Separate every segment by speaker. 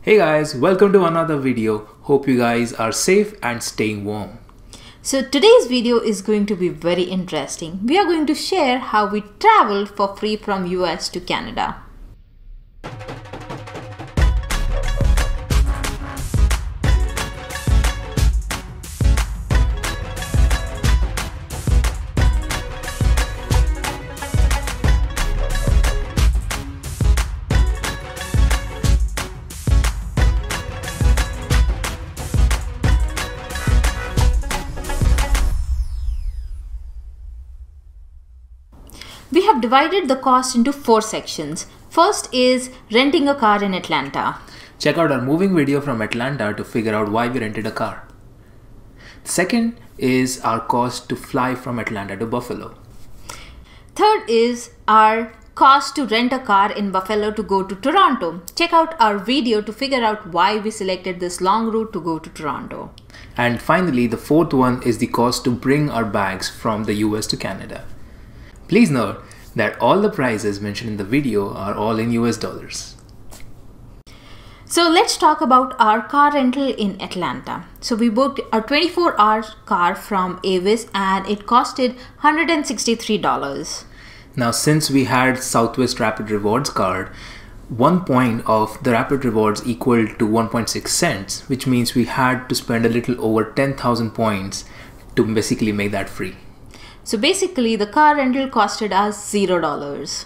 Speaker 1: Hey guys, welcome to another video. Hope you guys are safe and staying warm.
Speaker 2: So today's video is going to be very interesting. We are going to share how we traveled for free from US to Canada. We have divided the cost into four sections. First is renting a car in Atlanta.
Speaker 1: Check out our moving video from Atlanta to figure out why we rented a car. Second is our cost to fly from Atlanta to Buffalo.
Speaker 2: Third is our cost to rent a car in Buffalo to go to Toronto. Check out our video to figure out why we selected this long route to go to Toronto.
Speaker 1: And finally, the fourth one is the cost to bring our bags from the US to Canada. Please note that all the prices mentioned in the video are all in US dollars.
Speaker 2: So let's talk about our car rental in Atlanta. So we booked a 24 hour car from Avis and it costed $163.
Speaker 1: Now since we had Southwest Rapid Rewards card, one point of the rapid rewards equaled to 1.6 cents, which means we had to spend a little over 10,000 points to basically make that free.
Speaker 2: So basically the car rental costed us $0.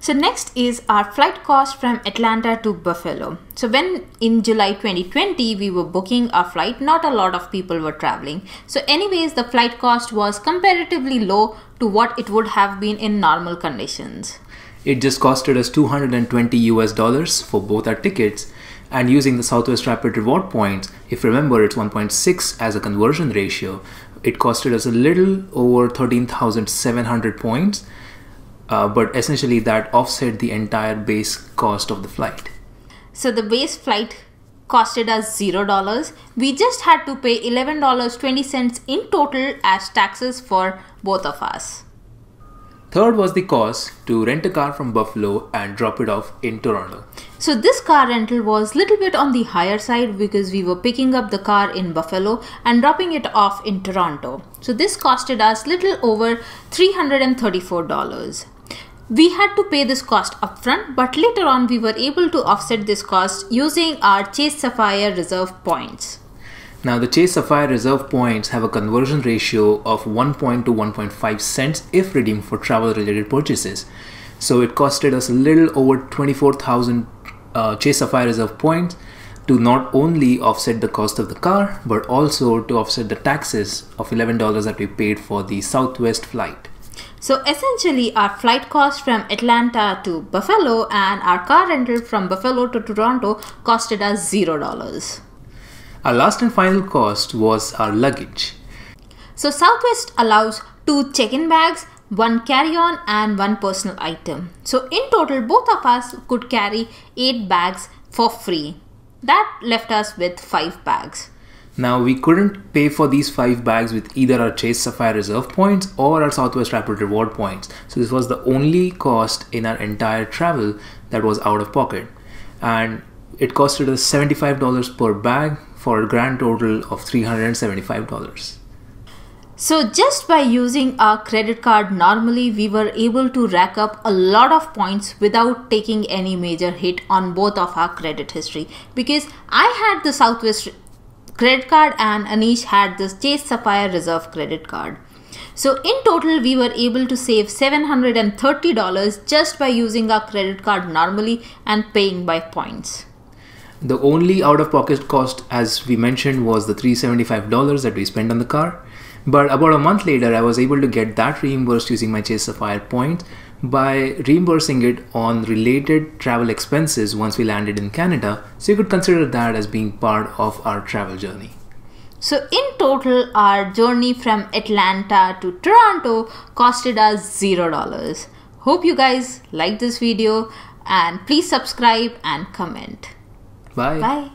Speaker 2: So next is our flight cost from Atlanta to Buffalo. So when in July 2020 we were booking our flight, not a lot of people were traveling. So anyways, the flight cost was comparatively low to what it would have been in normal conditions.
Speaker 1: It just costed us 220 US dollars for both our tickets and using the Southwest Rapid reward points, if remember it's 1.6 as a conversion ratio, it costed us a little over 13,700 points, uh, but essentially that offset the entire base cost of the flight.
Speaker 2: So the base flight costed us $0. We just had to pay $11.20 in total as taxes for both of us.
Speaker 1: Third was the cost to rent a car from Buffalo and drop it off in Toronto.
Speaker 2: So this car rental was little bit on the higher side because we were picking up the car in Buffalo and dropping it off in Toronto. So this costed us little over $334. We had to pay this cost upfront, but later on we were able to offset this cost using our Chase Sapphire reserve points.
Speaker 1: Now the Chase Sapphire Reserve points have a conversion ratio of 1.0 to 1.5 cents if redeemed for travel related purchases. So it costed us a little over 24,000 uh, Chase Sapphire Reserve points to not only offset the cost of the car but also to offset the taxes of $11 that we paid for the Southwest flight.
Speaker 2: So essentially, our flight cost from Atlanta to Buffalo and our car rental from Buffalo to Toronto costed us $0.
Speaker 1: Our last and final cost was our luggage.
Speaker 2: So Southwest allows two check-in bags, one carry-on and one personal item. So in total both of us could carry 8 bags for free. That left us with 5 bags.
Speaker 1: Now we couldn't pay for these 5 bags with either our Chase Sapphire Reserve points or our Southwest Rapid Reward points. So this was the only cost in our entire travel that was out of pocket. And it costed us $75 per bag for a grand total of $375.
Speaker 2: So, just by using our credit card, normally we were able to rack up a lot of points without taking any major hit on both of our credit history. Because I had the Southwest credit card and Anish had the Chase Sapphire Reserve credit card. So, in total, we were able to save $730 just by using our credit card normally and paying by points.
Speaker 1: The only out-of-pocket cost, as we mentioned, was the $375 that we spent on the car. But about a month later, I was able to get that reimbursed using my Chase Sapphire point by reimbursing it on related travel expenses once we landed in Canada. So you could consider that as being part of our travel journey.
Speaker 2: So, in total, our journey from Atlanta to Toronto costed us $0. Hope you guys like this video and please subscribe and comment. Bye. Bye.